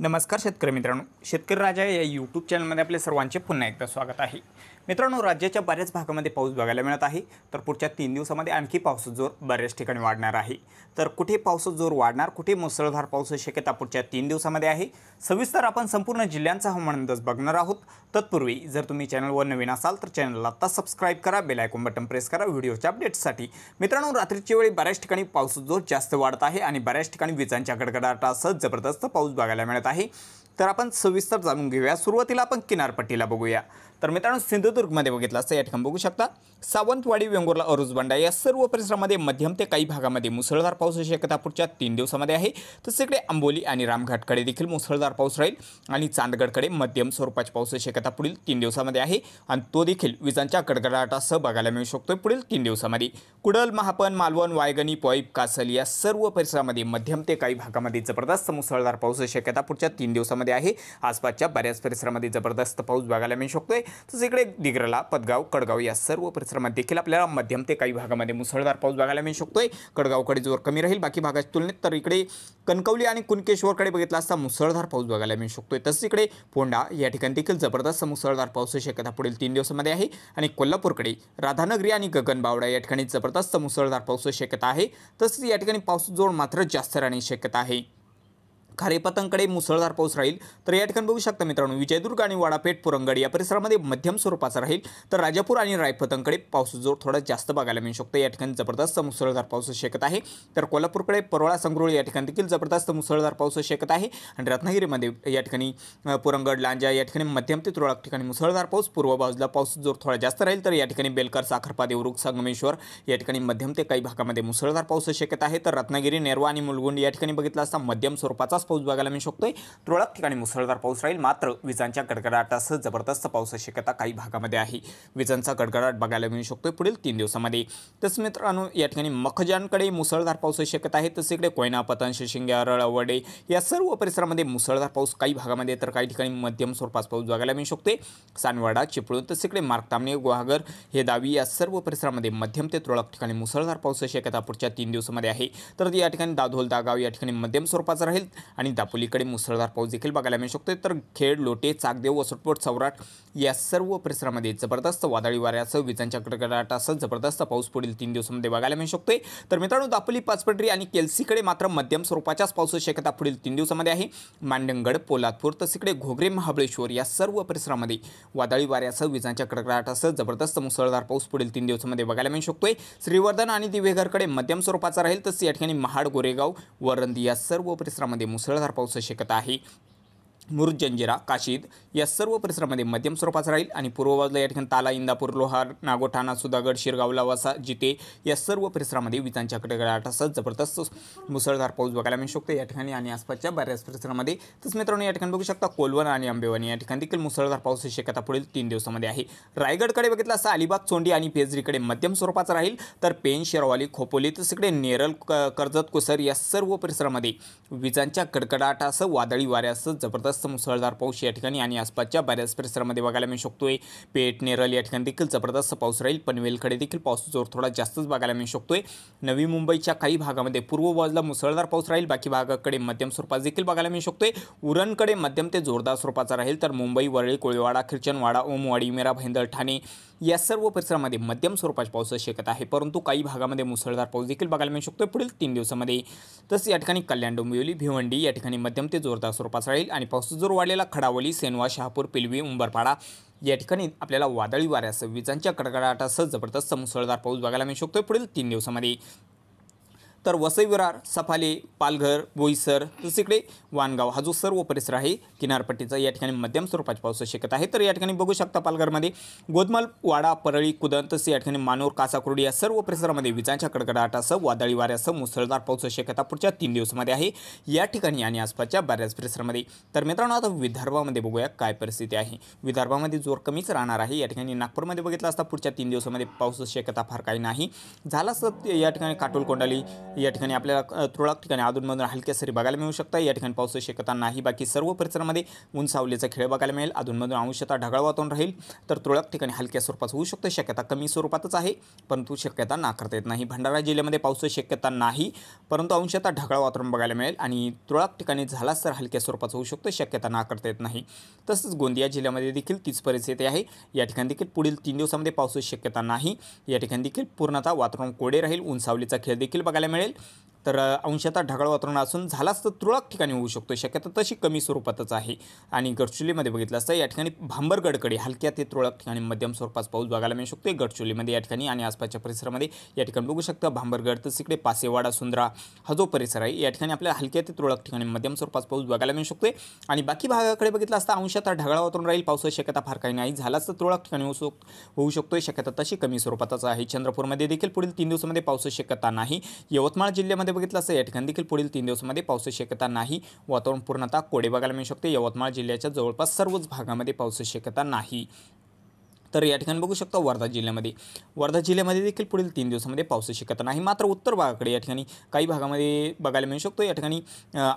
नमस्कार शेतकरी मित्रांनो शेतकरी राजा या यूट्यूब चॅनलमध्ये आपले सर्वांचे पुन्हा एकदा स्वागत आहे मित्रांनो राज्याच्या बऱ्याच भागामध्ये पाऊस बघायला मिळत आहे तर पुढच्या तीन दिवसामध्ये आणखी पावसाचा जोर बऱ्याच ठिकाणी वाढणार आहे तर कुठे पावसाचा जोर वाढणार कुठे मुसळधार पाऊस शक्यता पुढच्या तीन दिवसामध्ये आहे सविस्तर आपण संपूर्ण जिल्ह्यांचा हवामान अंदाज बघणार आहोत तत्पूर्वी जर तुम्ही चॅनलवर नवीन असाल तर चॅनलला आता सबस्क्राईब करा बेल आयकॉन बटन प्रेस करा व्हिडिओच्या अपडेट्ससाठी मित्रांनो रात्रीच्या वेळी बऱ्याच ठिकाणी पावसाचा जोर जास्त वाढत आहे आणि बऱ्याच ठिकाणी विजांच्या गडगडाटासह जबरदस्त पाऊस बघायला मिळत आहे तर आपण सविस्तर जाणून घेऊया सुरुवातीला आपण किनारपट्टीला बघूया तर मित्रांनो सिंधुदुर्गमध्ये बघितलं असं या ठिकाणी बघू शकता सावंतवाडी वेंगुर्ला अरुजबंडा या सर्व परिसरामध्ये मध्यम ते काही भागामध्ये मुसळधार पाऊस शक्यता पुढच्या तीन दिवसामध्ये आहे तसे इकडे आंबोली आणि रामघाटकडे देखील मुसळधार पाऊस राहील आणि चांदगडकडे मध्यम स्वरूपाची पाऊस शक्यता पुढील तीन दिवसामध्ये आहे आणि तो देखील विजांच्या कडकडाटासह बघायला मिळू शकतो पुढील तीन दिवसामध्ये कुडल महापन मालवण वायगणी पॉईप कासल या सर्व परिसरामध्ये मध्यम ते काही भागामध्ये जबरदस्त मुसळधार पाऊस शक्यता पुढच्या तीन दिवसामध्ये आहे आसपासच्या बऱ्याच परिसरामध्ये जबरदस्त पाऊस बघायला मिळू शकतोय तसं इकडे दिग्रला पदगाव कडगाव या सर्व परिसरामध्ये देखील आपल्याला मध्यम ते काही भागामध्ये मुसळधार पाऊस बघायला मिळू शकतोय कडगावकडे जोर कमी राहील बाकी भागाच्या तुलनेत तर इकडे कणकवली आणि कुणकेश्वरकडे बघितला असता मुसळधार पाऊस बघायला मिळू शकतोय तसंच इकडे पोंडा या ठिकाणी देखील जबरदस्त मुसळधार पाऊस शक्यता पुढील तीन दिवसामध्ये आहे आणि कोल्हापूरकडे राधानगरी आणि गगनबावडा या ठिकाणी जबरदस्त मुसळधार पाऊस शक्यता आहे तसंच या ठिकाणी पाऊस जोड मात्र जास्त राहण्याची शक्यता आहे खारेपतांकडे मुसळधार पाऊस राहील तर या ठिकाणी बघू शकता मित्रांनो विजयदुर्ग आणि वाडापेठ पुरंगड या परिसरामध्ये मध्यम स्वरूपाचा राहील तर राजापूर आणि रायपतांकडे पाऊस जोर थोडा जास्त बघायला मिळू शकतो या ठिकाणी जबरदस्त मुसळधार पाऊस शकत आहे तर कोल्हापूरकडे परवाळा संगरुळ या ठिकाणी देखील जबरदस्त मुसळधार पाऊस शकत आहे आणि रत्नागिरीमध्ये या ठिकाणी पुरंगड लांजा या ठिकाणी मध्यम ते तुरळक ठिकाणी मुसळधार पाऊस पूर्व बाजूला पाऊस जोर थोडा जास्त राहील तर या ठिकाणी बेलकर साखरपा देवरुख संगमेश्वर या ठिकाणी मध्यम ते काही भागामध्ये मुसळधार पाऊस शकत आहे तर रत्नागिरी नेरवा आणि मुलगुंड या ठिकाणी बघितला असता मध्यम स्वरूपाचा पाऊस बघायला मिळू शकतोय तुरळक ठिकाणी मुसळधार पाऊस राहील मात्र विजांच्या गडगडाटासह जबरदस्त पाऊस शक्यता काही भागामध्ये आहे विजांचा गडगडाट बघायला मिळू शकतोय पुढील तीन दिवसामध्ये तसं मित्रांनो या ठिकाणी मखजांकडे मुसळधार पाऊस शक्यता आहे तसं इकडे कोयना पतनशे शिंग्या रळवडे या सर्व परिसरामध्ये मुसळधार पाऊस काही भागामध्ये तर काही ठिकाणी मध्यम स्वरूपात पाऊस बघायला मिळू शकतोय सानवाडा चिपळूण तसं इकडे मार्कतामणे गुहागर हे दावी या सर्व परिसरामध्ये मध्यम ते तुरळक ठिकाणी मुसळधार पावसाची शक्यता पुढच्या तीन दिवसामध्ये आहे तर या ठिकाणी दाधोल दागाव या ठिकाणी मध्यम स्वरूपाचा राहील आणि दापोलीकडे मुसळधार पाऊस देखील बघायला मिळू शकतो तर खेड लोटे चाकदेव वसुटपोट सौराट या सर्व परिसरामध्ये जबरदस्त वादळी वाऱ्यासह विजांच्या कडकडाटासह जबरदस्त पाऊस पुढील तीन दिवसांमध्ये बघायला मिळू शकतोय तर मित्रांनो दापोली पाचपटरी आणि केलसीकडे मात्र मध्यम स्वरूपाच्याच पावसाची शक्यता पुढील तीन दिवसामध्ये आहे मांडणगड पोलादपूर तस इकडे घोगरे महाबळेश्वर या सर्व परिसरामध्ये वादळी वाऱ्यासह विजांच्या कडकडाटासह जबरदस्त मुसळधार पाऊस पुढील तीन दिवसामध्ये बघायला मिळू शकतोय श्रीवर्धन आणि दिवेघरकडे मध्यम स्वरूपाचा राहील तसेच या ठिकाणी महाड गोरेगाव वरंदी या सर्व परिसरामध्ये मुसळ उसळधार पावसाची शक्यता आहे मुरजंजिरा काशीद या सर्व परिसरामध्ये मध्यम स्वरूपाचा राहील आणि पूर्व बाजूला या ठिकाणी ताला इंदापूर लोहार नागोठाणा सुधागड शिरगाव लावासा जिते या सर्व परिसरामध्ये विजांच्या कडकडाटासह जबरदस्त मुसळधार पाऊस बघायला मिळू शकतो या ठिकाणी आणि आसपासच्या बऱ्याच परिसरामध्ये तसंच मित्रांनो या ठिकाणी बघू शकता कोलवन आणि आंबेवणी या ठिकाणी देखील मुसळधार पावसाची शक्यता पुढील तीन दिवसामध्ये आहे रायगडकडे बघितलं असं अलिबाग चोंडी आणि पेजरीकडे मध्यम स्वरूपाचा राहील तर पेन शेरवाली खोपोली तसं इकडे नेरल कर्जत कोसर या सर्व परिसरामध्ये विजांच्या कडकडाटासह वादळी वाऱ्यासह जबरदस्त जास्त मुसळधार पाऊस या ठिकाणी आणि आसपासच्या बऱ्याच परिसरामध्ये बघायला मिळू शकतोय पेठ नेरल या ठिकाणी देखील जबरदस्त पाऊस राहील पनवेलकडे देखील पाऊस जोर थोडा जास्तच बघायला मिळू शकतोय नवी मुंबईच्या काही भागामध्ये पूर्व बाजूला मुसळधार पाऊस राहील बाकी भागाकडे मध्यम स्वरूपात देखील बघायला मिळू शकतोय उरणकडे मध्यम ते जोरदार स्वरूपाचा राहील तर मुंबई वरळी कोळीवाडा खिरचनवाडा ओमवाडी मेरा भेंदळ ठाणे या सर्व परिसरामध्ये मध्यम स्वरूपाची पाऊस शक्यता आहे परंतु काही भागामध्ये मुसळधार पाऊस देखील बघायला मिळू शकतोय पुढील तीन दिवसामध्ये तसंच या ठिकाणी कल्याण डोंबिवली भिवंडी या ठिकाणी मध्यम ते जोरदार स्वरूपाचा राहील आणि पाऊस जोर वाढलेला खडावली सेनवा शहापूर पिलवी उंबरपाडा या ठिकाणी आपल्याला वादळी वाऱ्यासह विजांच्या कडकडाटासह जबरदस्त मुसळधार पाऊस बघायला मिळू शकतो पुढील तीन दिवसामध्ये तर वसई विरार सफाले पालघर बोईसर दुसरीकडे वानगाव हा जो सर्व परिसर आहे किनारपट्टीचा या ठिकाणी मध्यम स्वरूपाची पाऊस शक्यता आहे तर या ठिकाणी बघू शकता पालघरमध्ये गोदमाल वाडा परळी कुदन तसे या ठिकाणी मानोर कासाकुर्डी या सर्व परिसरामध्ये विजांच्या कडकडाटासह वादळी वाऱ्यासह मुसळधार पाऊस शक्यता पुढच्या तीन दिवसामध्ये आहे या ठिकाणी आणि आसपासच्या बऱ्याच परिसरामध्ये तर मित्रांनो आता विदर्भामध्ये बघूया काय परिस्थिती आहे विदर्भामध्ये जोर कमीच राहणार आहे या ठिकाणी नागपूरमध्ये बघितलं असता पुढच्या तीन दिवसामध्ये पाऊस शक्यता फार काही नाही झाला असतं या ठिकाणी काटोल कोंडाली या ठिकाणी आपल्याला तुरळक ठिकाणी अधूनमधून हलक्या सरी बघायला मिळू शकतात या ठिकाणी पावसाची शक्यता नाही बाकी सर्व परिसरामध्ये उंचावलीचा खेळ बघायला मिळेल अधूनमधून अंशता ढगाळ वातावरण राहील तर तुरळक ठिकाणी हलक्या स्वरूपात होऊ शकतं शक्यता कमी स्वरूपातच आहे परंतु शक्यता नाकारता येत नाही भंडारा जिल्ह्यामध्ये पावसाची शक्यता नाही परंतु अंशता ढगाळ वातावरण बघायला मिळेल आणि तुरळक ठिकाणी झालाच तर हलक्या स्वरूपाचं होऊ शकतं शक्यता नाकारता येत नाही तसंच गोंदिया जिल्ह्यामध्ये देखील तीच परिस्थिती आहे या ठिकाणी देखील पुढील तीन दिवसामध्ये पावसाची शक्यता नाही या ठिकाणी देखील पूर्णतः वातावरण कोडे राहील उंचावलीचा खेळ देखील बघायला मिळेल Right. तर अंशतः ढगाळ वातावरण असून झालाच तर तुरळक ठिकाणी होऊ शकतो शक्यता तशी कमी स्वरूपातच आहे आणि गडचिरोलीमध्ये बघितलं असता या ठिकाणी भांबरगडकडे हलक्या ते तुरळक ठिकाणी मध्यम स्वरूपात पाऊस बघायला मिळू शकतो गडचिरोलीमध्ये या ठिकाणी आणि आसपासच्या परिसरामध्ये या ठिकाणी बघू शकतं भांबरगड तर तिकडे पासेवाडा सुंदरा हा जो परिसर आहे या ठिकाणी आपल्याला हलक्या ते तुळक ठिकाणी मध्यम स्वरूपात पाऊस बघायला मिळू शकतो आणि बाकी भागाकडे बघितलं असता अंशतः ढगाळ वातावरण राहील पावसाची शक्यता फार काही नाही झालाच तर तुरळक ठिकाणी होऊ होऊ शकतो शक्यता तशी कमी स्वरूपातच आहे चंद्रपूरमध्ये देखील पुढील तीन दिवसामध्ये पावसाची शक्यता नाही यवतमाळ जिल्ह्यामध्ये बघितलं असं या ठिकाणी देखील पुढील तीन दिवसामध्ये पावसाची शक्यता नाही वातावरण पूर्णतः कोडे बघायला मिळू शकते यवतमाळ जिल्ह्याच्या जवळपास सर्वच भागामध्ये पावसाची शक्यता नाही तर या ठिकाणी बघू शकता वर्धा जिल्ह्यामध्ये वर्धा जिल्ह्यामध्ये देखील पुढील तीन दिवसामध्ये पावसाची शक्यता नाही मात्र उत्तर भागाकडे या ठिकाणी काही भागामध्ये बघायला मिळू शकतो या ठिकाणी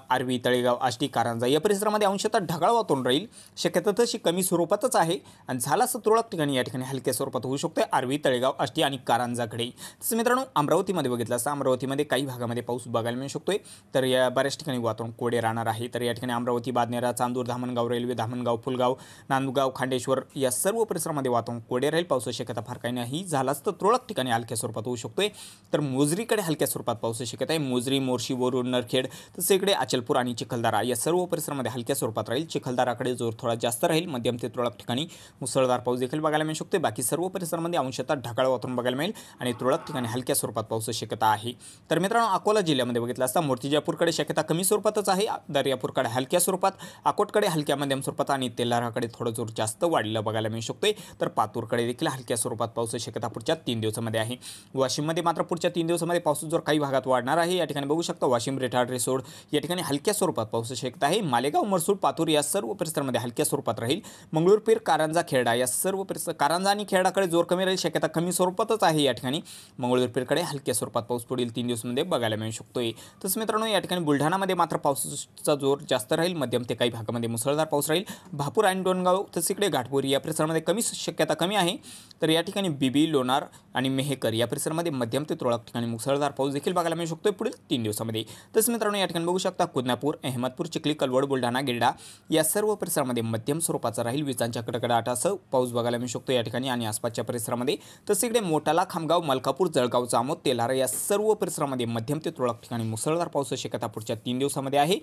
आरवी तळेगाव आष्टी कारंजा या परिसरामध्ये अंशतः ढगाळ वातावरण राहील शक्यता तशी कमी स्वरूपातच आहे आणि असं तुरळक ठिकाणी या ठिकाणी हलक्या स्वरूपात होऊ शकतो आरवी तळेगाव आष्टी आणि कारंजाकडे तसं मित्रांनो अमरावतीमध्ये बघितलं असता अमरावतीमध्ये काही भागामध्ये पाऊस बघायला मिळू शकतोय तर या बऱ्याच ठिकाणी वातावरण कोडे राहणार आहे तर या ठिकाणी अमरावती बादनेरा चांदूर धामणगाव रेल्वे धामणगाव फुलगाव नांदगाव खांडेश्वर या सर्व परिसरामध्ये वातावरण कोडे राहील पावसाची शक्यता फार काही नाही झालाच तर तुरळक ठिकाणी हलक्या स्वरूपात होऊ शकतोय तर मोजरीकडे हलक्या स्वरूपात पावसाची शक्यता आहे मोजरी मोर्शी वरुड नरखेड तसे इकडे अचलपूर आणि चिखलदारा या सर्व परिसरामध्ये हलक्या स्वरूपात राहील चिखलदाराकडे जोर थोडा जास्त राहील मध्यम ते तुरळक ठिकाणी मुसळधार पाऊस देखील बघायला मिळू शकतो बाकी सर्व परिसरामध्ये अंशतः ढगाळ वातावरण बघायला मिळेल आणि तुरळक ठिकाणी हलक्या स्वरूपात पावसाची शक्यता आहे तर मित्रांनो अकोला जिल्ह्यामध्ये बघितलं असता मूर्तिजापूरकडे शक्यता कमी स्वरूपातच आहे दर्यापूरकडे हलक्या स्वरूपात अकोटकडे हलक्या मध्यम स्वरूपात आणि तेलाराकडे थोडं जोर जास्त वाढलं बघायला मिळू शकतोय तर पातूरकडे देखील हलक्या स्वरूपात पाऊस शक्यता पुढच्या तीन दिवसामध्ये आहे वाशिममध्ये मात्र पुढच्या तीन दिवसामध्ये पाऊस जोर काही भागात वाढणार आहे या ठिकाणी बघू शकता वाशिम रेठाड रिसोड या ठिकाणी हलक्या स्वरूपात पाऊस शक्यता आहे मालेगाव मरसूड पातूर या सर्व परिसरामध्ये हलक्या स्वरूपात राहील मंगळूरपीर कारंजा खेडा या सर्व परिसर कारंजा आणि खेडाकडे जोर कमी राहील शक्यता कमी स्वरूपातच आहे या ठिकाणी मंगळूरपीरकडे हलक्या स्वरूपात पाऊस पुढील तीन दिवसामध्ये बघायला मिळू शकतोय तसं मित्रांनो या ठिकाणी बुलढाणामध्ये मात्र पावसाचा जोर जास्त राहील मध्यम ते काही भागामध्ये मुसळधार पाऊस राहील भापूर आणि डोणगाव तसेकडे घाटपुरी या परिसरामध्ये कमी शक्य शक्यता कमी आहे तर या ठिकाणी बीबी लोणार आणि मेहेकर या परिसरामध्ये मध्यम ते तुरळक ठिकाणी मुसळधार पाऊस देखील बघायला मिळू शकतो पुढील तीन दिवसामध्ये तसंच मित्रांनो या ठिकाणी बघू शकता कुदनापूर अहमदपूर चिखली कलवड बुलढाणा गिरडा या सर्व परिसरामध्ये मध्यम स्वरूपाचा राहील विजांच्या कडकडाटासह पाऊस बघायला मिळू शकतो या ठिकाणी आणि आसपासच्या परिसरामध्ये तसं इकडे मोटाला खामगाव मलकापूर जळगाव जामोद तेलारा या सर्व परिसरामध्ये मध्यम ते तुरळक ठिकाणी मुसळधार पाऊस शक्यता पुढच्या तीन दिवसामध्ये आहे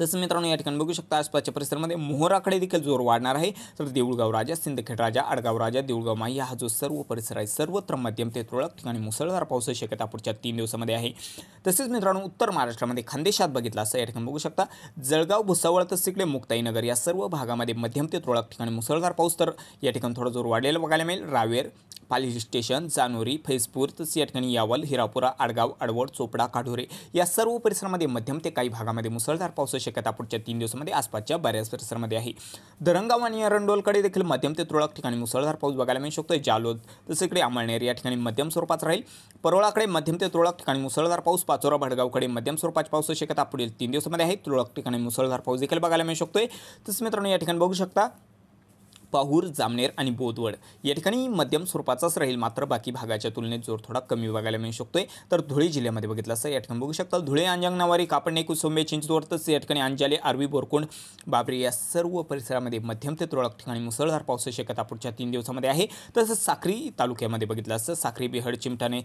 तसंच मित्रांनो या ठिकाणी बघू शकता आसपासच्या परिसरामध्ये मोहराकडे देखील जोर वाढणार आहे तर देऊळगाव राजा सिंदखेड राजा आडगाव राजा देऊळगाव माई हा जो सर्व परिसर आहे सर्वत्र मध्यम ते तुरळक ठिकाणी मुसळधार पाऊस शक्यता पुढच्या तीन दिवसामध्ये आहे तसेच मित्रांनो उत्तर महाराष्ट्रामध्ये खानदेशात बघितला असं या ठिकाणी बघू शकता जळगाव भुसावळ तसंच तिकडे मुक्ताईनगर या सर्व भागामध्ये मध्यम ते तुरळक ठिकाणी मुसळधार पाऊस तर या ठिकाणी थोडा जोर वाढलेला बघायला मिळेल रावेर पाली स्टेशन जानोरी फैजपूर तसंच या ठिकाणी यावल हिरापुरा आडगाव अडवड चोपडा काढोरे या सर्व परिसरामध्ये मध्यम ते काही भागामध्ये मुसळधार पाऊस शक्यता पुढच्या तीन दिवसामध्ये आसपासच्या बऱ्याच परिसरामध्ये आहे दरंगाव आणि अरंडोलकडे देखील मध्यम ते तुरळक ठिकाणी मुसळधार पाऊस बघायला मिळू शकतो जालोद तसेच इकडे अमळनेर या ठिकाणी मध्यम स्वरूपात राहील परोळाकडे मध्यम ते तुरळक ठिकाणी मुसळधार पाऊस पाचोरा भडगावकडे मध्यम स्वरूपात पाऊस शक्यता पुढील तीन दिवसामध्ये आहे तुरळक ठिकाणी मुसळधार पाऊस देखील बघायला मिळू शकतोय तसेच मित्रांनो या ठिकाणी बघू शकता पाहूर जामनेर आणि बोदवड या ठिकाणी मध्यम स्वरूपाचाच राहील मात्र बाकी भागाच्या तुलनेत जोर थोडा कमी बघायला मिळू शकतोय तर धुळे जिल्ह्यामध्ये बघितलं असं या ठिकाणी बघू शकता धुळे अंजंगनावारी कापडणे कुसुंबे चिंचवडतच या ठिकाणी अंजाले आरवी बोरकोंड बाबरी या सर्व परिसरामध्ये मध्यम ते तुरळक ठिकाणी मुसळधार पाऊस शक्यता पुढच्या तीन दिवसामध्ये आहे तसंच साखरी तालुक्यामध्ये बघितलं असं साखरी बिहड चिमटाने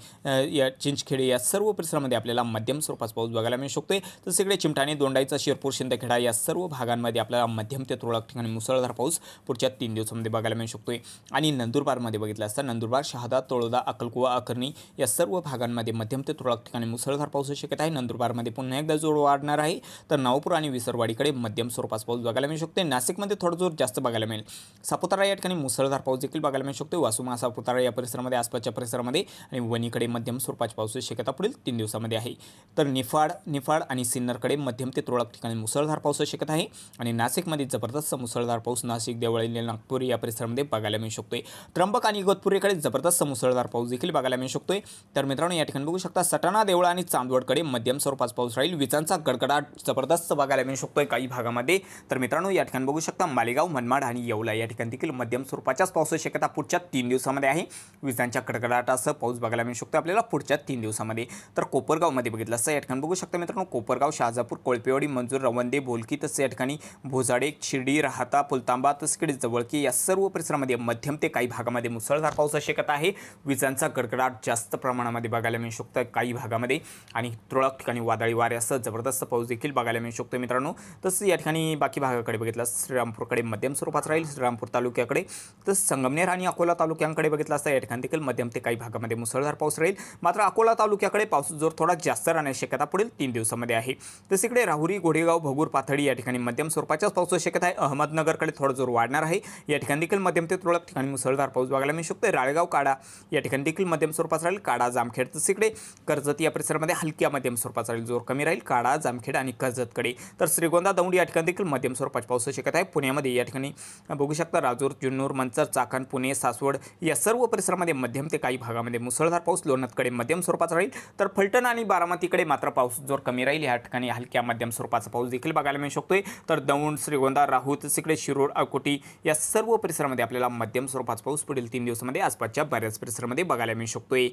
या चिंचखेडे या सर्व परिसरामध्ये आपल्याला मध्यम स्वरूपाचा पाऊस बघायला मिळू शकतोय तसं इकडे चिमटाणे दोंडाईचा शिरपूर शिंदखेडा या सर्व भागांमध्ये आपल्याला मध्यम ते तुरळक ठिकाणी मुसळधार पाऊस पुढच्या तीन दिवसामध्ये बघायला मिळू शकतो आणि नंदुरबारमध्ये बघितलं असता नंदुरबार शहादा तोळोदा अकलकुवा अकर्णी या सर्व भागांमध्ये मध्यम ते तुरळक ठिकाणी मुसळधार पाऊस शकत आहे नंदुरबारमध्ये पुन्हा एकदा जोर वाढणार आहे तर नावपूर आणि विसरवाडीकडे मध्यम स्वरूपास पाऊस बघायला मिळू शकतो नाशिकमध्ये थोडा जोर जास्त बघायला मिळेल सापुतारा या ठिकाणी मुसळधार पाऊस देखील बघायला मिळू शकतो वासुमा सापुतारा या परिसरामध्ये आसपासच्या परिसरामध्ये आणि वणीकडे मध्यम स्वरूपाच्या पाऊसची शक्यता पुढील तीन दिवसामध्ये आहे तर निफाड निफाड आणि सिन्नरकडे मध्यम ते तुरळक ठिकाणी मुसळधार पाऊस शक्यता आहे आणि नाशिकमध्ये जबरदस्त मुसळधार पाऊस नाशिक देवळीला इगतपुरी या परिसरामध्ये बघायला मिळू शकतोय त्र्यंबक आणि इगतपुरीकडे जबरदस्त मुसळधार पाऊस देखील बघायला मिळू शकतोय तर मित्रांनो या ठिकाणी बघू शकता सटाणा देवळा आणि चांदवडकडे मध्यम स्वरूपात पाऊस राहील विजांचा गडगडाट जबरदस्त बघायला मिळू शकतोय काही भागामध्ये तर मित्रांनो या ठिकाणी बघू शकता मालेगाव मनमाड आणि येवला या ठिकाणी देखील मध्यम स्वरूपाच्याच पावसाची शक्यता पुढच्या तीन दिवसामध्ये आहे विजांच्या कडकडाटासह पाऊस बघायला मिळू शकतो आपल्याला पुढच्या तीन दिवसामध्ये तर कोपरगावमध्ये बघितलं असं या ठिकाणी बघू शकता मित्रांनो कोपरगाव शहाजापूर कोळपेवाडी मंजूर रवंदे बोलकी तसं या ठिकाणी भोजाडे शिर्डी राहता पुलतांबा तसकडे जवळकी की या सर्व परिसरामध्ये मध्यम ते काही भागामध्ये मुसळधार पाऊस शक्यता आहे विजांचा गडगडाट जास्त प्रमाणामध्ये बघायला मिळू शकतो काही भागामध्ये आणि तुरळक ठिकाणी वादळी असं जबरदस्त पाऊस देखील बघायला मिळू शकतो मित्रांनो तसंच या ठिकाणी बाकी भागाकडे बघितलं श्रीरामपूरकडे मध्यम स्वरूपात राहील श्रीरामपूर तालुक्याकडे तसं संगमनेर आणि अकोला तालुक्यांकडे बघितलं असता या ठिकाणी देखील मध्यम ते काही भागामध्ये मुसळधार पाऊस राहील मात्र अकोला तालुक्याकडे पाऊस जोर थोडा जास्त राहण्याची शक्यता पुढील तीन दिवसामध्ये आहे तसं इकडे राहुरी घोडेगाव भगूर पाथडी या ठिकाणी मध्यम स्वरूपाच्याच पाऊस शक्यता आहे अहमदनगरकडे थोडं जोर वाढणार आहे या ठिकाणी देखील मध्यम ते तुरळक ठिकाणी मुसळधार पाऊस बघायला मिळू शकतो राळगाव काडा या ठिकाणी देखील मध्यम स्वरूपाचा राहील काडा जामखेड तर तिकडे कर्जत या परिसरामध्ये हलक्या मध्यम स्वरूपाचा राहील जोर कमी राहील काडा जामखेड आणि कर्जतकडे तर श्रीगोंदा दौंड या ठिकाणी देखील मध्यम स्वरूपाची पाऊस शक्यता आहे पुण्यामध्ये या ठिकाणी बघू शकता राजूर जुन्नूर मंचर चाकण पुणे सासवड या सर्व परिसरामध्ये मध्यम ते काही भागामध्ये मुसळधार पाऊस लोणतकडे मध्यम स्वरूपाचा राहील तर फलटण आणि बारामतीकडे मात्र पाऊस जोर कमी राहील या ठिकाणी हलक्या मध्यम स्वरूपाचा पाऊस देखील बघायला मिळू शकतोय तर दौंड श्रीगोंदा राहूत सिकडे शिरोड अकोटी या सर्व परिसरामध्ये आपल्याला मध्यम स्वरूपाचा पाऊस पुढील तीन दिवसामध्ये आसपासच्या बऱ्याच परिसरामध्ये बघायला मिळू शकतोय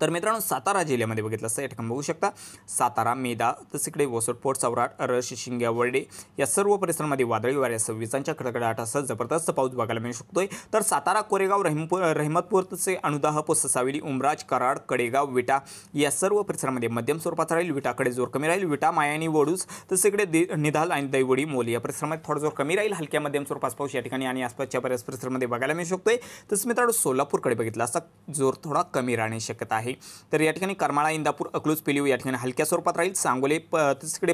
तर मित्रांनो सातारा जिल्ह्यामध्ये बघितलं असं या ठिकाणी बघू शकता सातारा मेदा तस इकडे वसटपोट चौराट अरश शिंग्या वर्डे या सर्व परिसरामध्ये वादळी वाऱ्यासह विजांच्या कडकडाटासह जबरदस्त पाऊस बघायला मिळू शकतोय तर सातारा कोरेगाव रहिमपूर रहिमतपूर तसे अनुदाह ससावली उमराज कराड कडेगाव विटा या सर्व परिसरामध्ये मध्यम स्वरूपाचा राहील विटाकडे जोर कमी राहील विटा मायानी वडूस तसेकडे इकडे निधाल आणि दैवडी मोल या परिसरामध्ये थोडा जोर कमी राहील हलक्या मध्यम स्वरूपाचा पाऊस या ठिकाणी आणि आसपासच्या बऱ्याच परिसरामध्ये बघायला मिळू शकतोय तसं मित्रांनो सोलापूरकडे बघितलं असा जोर थोडा कमी राहण्याची शक्यता आहे आहे तर या ठिकाणी करमाळा इंदापूर अकलूज पेलिव या ठिकाणी हलक्या स्वरूपात राहील सांगोले प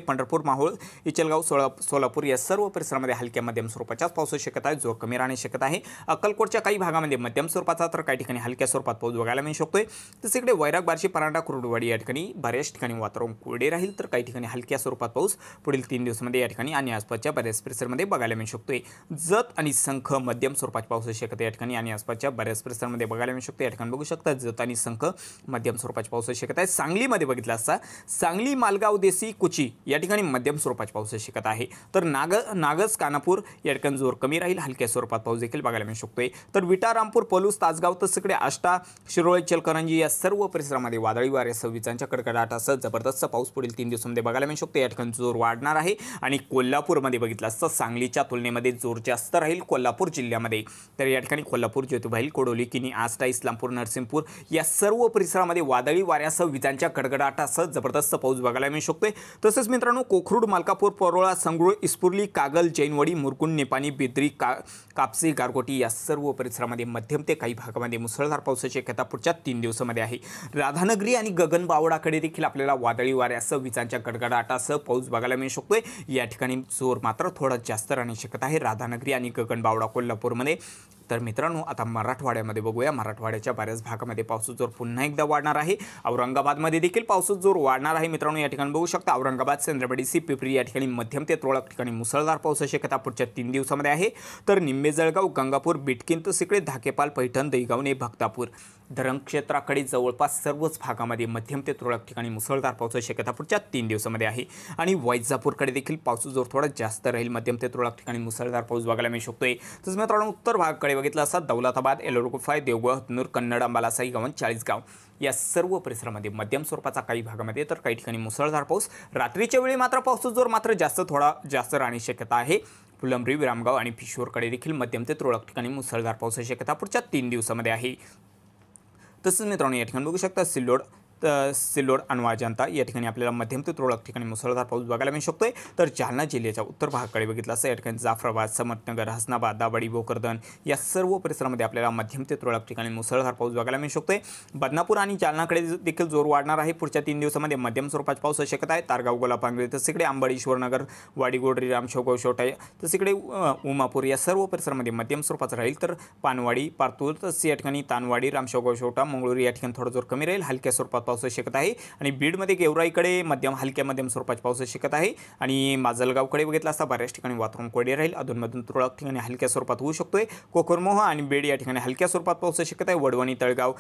पंढरपूर माहोळ इचलगाव सोळा सोलापूर या सर्व परिसरामध्ये हलक्या मध्यम स्वरूपाच्याच पाऊस शक्यता आहे जो कमी राहणे शकत आहे अक्कलकोटच्या काही भागामध्ये मध्यम स्वरूपाचा तर काही ठिकाणी हलक्या स्वरूपात पाऊस बघायला मिळू शकतोय तिसरीकडे वैराग बार्शी परांडा कुरडवाडी या ठिकाणी बऱ्याच ठिकाणी वातावरण कोरडे राहील तर काही ठिकाणी हलक्या स्वरूपात पाऊस पुढील तीन दिवसामध्ये या ठिकाणी आणि आसपासच्या बऱ्याच परिसरामध्ये बघायला मिळू शकतोय जत आणि संख मध्यम स्वरूपात शकत आहे या ठिकाणी आणि आसपासच्या बऱ्याच परिसरामध्ये बघायला मिळू शकतो या ठिकाणी बघू शकता जत आणि संख मध्यम स्वरूपाच्या पाऊस शिकत आहे सांगलीमध्ये बघितला असता सांगली मालगाव देसी कुची या ठिकाणी मध्यम स्वरूपाच्या पाऊस शिकत आहे तर नाग नागस कानापूर या ठिकाणी जोर कमी राहील हलक्या स्वरूपात पाऊस देखील बघायला मिळू शकतोय तर विटारामपूर पलूस तासगाव तर सगळे आष्टा शिरोळे चलकरंजी या सर्व परिसरामध्ये वादळी वाऱ्यासह विजांच्या कडकडाटासह जबरदस्त पाऊस पुढील तीन दिवसामध्ये बघायला मिळू शकतो या ठिकाणी जोर वाढणार आहे आणि कोल्हापूरमध्ये बघितलं असतं सांगलीच्या तुलनेमध्ये जोर जास्त राहील कोल्हापूर जिल्ह्यामध्ये तर या ठिकाणी कोल्हापूर ज्योतिबाईल कोडोली किनी आष्टा इस्लामपूर नरसिंहपूर या सर्व परिसर परिसरामध्ये वादळी वाऱ्यासह विजांच्या कडकडाटासह जबरदस्त पाऊस बघायला मिळू शकतोय तसंच मित्रांनो कोखरूड मालकापूर परोळा संगुळ इस्पुर्ली कागल जैनवडी मुरकुंड नेपाणी बिद्री का कापसी गारगोटी या सर्व परिसरामध्ये मध्यम ते काही भागामध्ये मुसळधार पावसाची शक्यता पुढच्या तीन दिवसामध्ये आहे राधानगरी आणि गगनबावडाकडे देखील आपल्याला वादळी वाऱ्यासह विजांच्या गडगडाटासह पाऊस बघायला मिळू शकतोय या ठिकाणी जोर मात्र थोडा जास्त राहण्याची शक्यता आहे राधानगरी आणि गगनबावडा कोल्हापूरमध्ये तर मित्रांनो आता मराठवाड्यामध्ये बघूया मराठवाड्याच्या बऱ्याच भागामध्ये पावसाचा जोर पुन्हा एकदा वाढणार आहे औरंगाबादमध्ये देखील पावसाचा जोर वाढणार आहे मित्रांनो या ठिकाणी बघू शकता औरंगाबाद चंद्रपडी सी पिपरी या ठिकाणी मध्यम ते तुरळक ठिकाणी मुसळधार पाऊस शक्यता पुढच्या तीन दिवसामध्ये आहे तर निंबेजळगाव जळगाव गंगापूर बिटकिंत तर सिकडे धाकेपाल पैठण दैगाव भक्तापूर धरणक्षेत्राकडे जवळपास सर्वच भागामध्ये मध्यम ते तुरळक ठिकाणी मुसळधार पावसाची शक्यता पुढच्या तीन दिवसामध्ये आहे आणि वैजापूरकडे देखील पाऊस जोर थोडा जास्त राहील मध्यम ते तुरळक ठिकाणी मुसळधार पाऊस बघायला मिळू शकतोय तसंच मित्रांनो उत्तर भागाकडे बघितलं असता दौलताबाद एलोरकुफाय देवगळ हतनूर कन्नड अंबालासाई गावन चाळीसगाव या सर्व परिसरामध्ये मध्यम स्वरूपाचा काही भागामध्ये तर काही ठिकाणी मुसळधार पाऊस रात्रीच्या वेळी मात्र पावसाचा जोर मात्र जास्त थोडा जास्त राहण्याची शक्यता आहे फुलंब्री विरामगाव आणि पिशोरकडे देखील मध्यम ते तुरळक ठिकाणी मुसळधार पावसाची शक्यता पुढच्या तीन दिवसामध्ये आहे तसंच मित्रांनो या ठिकाणी बघू शकता सिल्लोड सिल्लोड अनवा जनता या ठिकाणी आपल्याला मध्यम ते तुरळक ठिकाणी मुसळधार पाऊस बघायला मिळू शकतोय तर जालना जिल्ह्याच्या उत्तर भागाकडे बघितला असं या ठिकाणी जाफराबाद समतनगर हसनाबाद दाबडी भोकरदन या सर्व परिसरामध्ये आपल्याला मध्यम ते तुरळक ठिकाणी मुसळधार पाऊस बघायला मिळू शकतोय बदनापूर आणि जालनाकडे देखील जोर वाढणार आहे पुढच्या तीन दिवसामध्ये मध्यम स्वरूपात पाऊस शक्यता आहे तारगाव गोलापांगरी तस इकडे नगर वाडीगोडरी रामशोगाव शोटा तस उमापूर या सर्व परिसरामध्ये मध्यम स्वरूपाचं राहील तर पानवाडी पारतूर तस या ठिकाणी तानवाडी रामशोगाव शोटा मंगळूर या ठिकाणी थोडा जोर कमी राहील हलक्या स्वरूपात पाऊस शकत आहे आणि बीडमध्ये गेवराईकडे मध्यम हलक्या मध्यम स्वरूपाचे पाऊस शकत आहे आणि माजलगावकडे बघितला असता बऱ्याच ठिकाणी वातावरण कोरडे राहील अधूनमधून तुरळक ठिकाणी हलक्या स्वरूपात होऊ शकतोय कोकरमोह आणि बीड या ठिकाणी हलक्या स्वरूपात पाऊस शकत आहे वडवणी तळगाव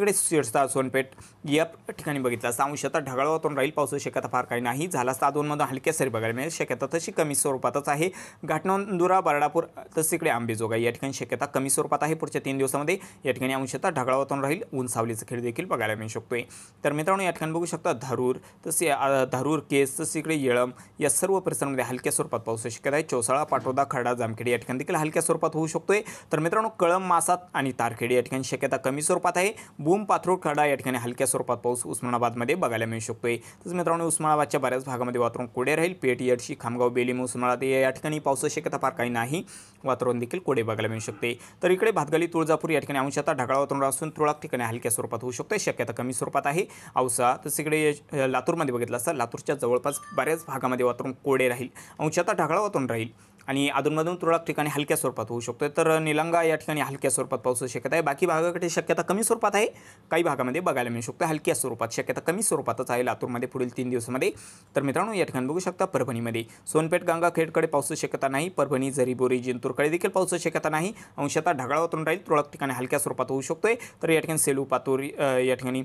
इकडे सिडसा सोनपेठ या ठिकाणी बघितलं असता अंशता ढगाळ वातावरण राहील पाऊस शक्यता फार काही नाही झाला असता अधूनमधून हलक्या सरी बघायला मिळेल शक्यता तशी कमी स्वरूपातच आहे घाटनंदुरा बर्डापूर इकडे आंबेजोगाई या ठिकाणी शक्यता कमी स्वरूपात आहे पुढच्या तीन दिवसामध्ये या ठिकाणी अंशता ढगाळ वातावरण राहील ऊन खेळ देखील बघायला मिळू शकतोय तर मित्रांनो या ठिकाणी बघू शकता धारूर तसे धारूर केस तसे इकडे येळम या सर्व परिसरामध्ये हलक्या स्वरूपात पाऊस शक्यता आहे चौसाळा पाटोदा खरडा जामखेडी या ठिकाणी देखील हलक्या स्वरूपात होऊ शकतोय तर मित्रांनो कळम मासात आणि तारखेडी या ठिकाणी शक्यता कमी स्वरूपात आहे बूम पाथरूड खरडा या ठिकाणी हलक्या स्वरूपात पाऊस उस्मानाबादमध्ये बघायला मिळू शकतोय तसंच मित्रांनो उस्मानाबादच्या बऱ्याच भागामध्ये वातावरण कोडे राहील पेट यडशी खामगाव बेलीम उस्मानाबाद या ठिकाणी पाऊस शक्यता फार काही नाही वातावरण देखील कोडे बघायला मिळू शकते तर इकडे भातगाली तुळजापूर या ठिकाणी अंशात ढगाळ वातावरण असून तुळक ठिकाणी हलक्या स्वरूपात होऊ शकते शक्यता कमी स्वरूपात आहे औसा तर इकडे लातूरमध्ये बघितलं असता लातूरच्या जवळपास बऱ्याच भागामध्ये वातावरण कोडे राहील अंशतः ढगाळ वातावरण राहील आणि अधूनमधून तुरळक ठिकाणी हलक्या स्वरूपात होऊ शकतो तर निलंगा या ठिकाणी हलक्या स्वरूपात पाऊस शक्यता आहे बाकी भागाकडे शक्यता कमी स्वरूपात आहे काही भागामध्ये बघायला मिळू शकतो हलक्या स्वरूपात शक्यता कमी स्वरूपातच आहे लातूरमध्ये पुढील तीन दिवसामध्ये तर मित्रांनो या ठिकाणी बघू शकता परभणीमध्ये सोनपेठ गंगाखेडकडे पाऊस शक्यता नाही परभणी जरीबोरी जिंतूरकडे देखील पाऊस शक्यता नाही अंशतः ढगाळ वातून राहील तुरळक ठिकाणी हलक्या स्वरूपात होऊ शकतोय तर या ठिकाणी सेलू पातुरी या ठिकाणी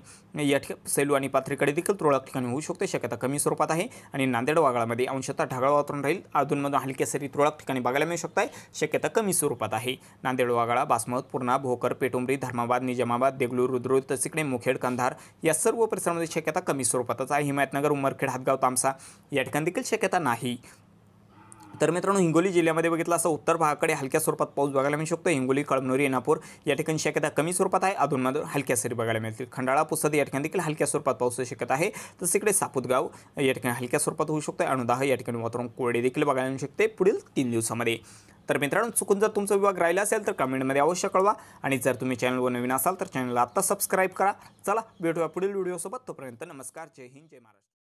या ठिकाणी सेलू आणि पाथरीकडे देखील तुरळक ठिकाणी होऊ शकते शक्यता कमी स्वरूपात आहे आणि नांदेड वागळामध्ये अंशतः ढगाळ वातून राहील अधूनमधून हलक्या सरी तुरळक ठिकाणी बघायला मिळू शकत आहे शक्यता कमी स्वरूपात आहे नांदेड वागाळा बासमत पूर्णा भोकर पेटुंबरी धर्माबाद निजामाबाद देगलूर रुद्रुल तसिकडे मुखेड कंधार या सर्व परिसरामध्ये शक्यता कमी स्वरूपातच आहे हिमायतनगर उमरखेड हातगाव तामसा या ठिकाणी देखील शक्यता नाही तर मित्रांनो हिंगोली जिल्ह्यामध्ये बघितलं असं उत्तर भागाकडे हलक्या स्वरूपात पाऊस बघायला मिळू शकतो हिंगोली कळमनुरी येणापूर या ठिकाणी शक्यता कमी स्वरूपात आहे अधूनमधून हलक्या सरी बघायला मिळतील खंडाळा पुसद या ठिकाणी देखील हलक्या स्वरूपात पाऊस शक्यता आहे तसं इकडे सापूतगाव या ठिकाणी हलक्या स्वरूपात होऊ शकतो अनुदाह या ठिकाणी वातावरण कोरडे देखील बघायला मिळू शकते पुढील तीन दिवसामध्ये तर मित्रांनो चुकून जर तुमचा विभाग राहिला असेल तर कमेंटमध्ये अवश्य कळवा आणि जर तुम्ही चॅनलवर नवीन असाल तर चॅनलला आत्ता सबस्क्राईब करा चला भेटूया पुढील व्हिडिओसोबत तोपर्यंत नमस्कार जय हिंद जय महाराष्ट्र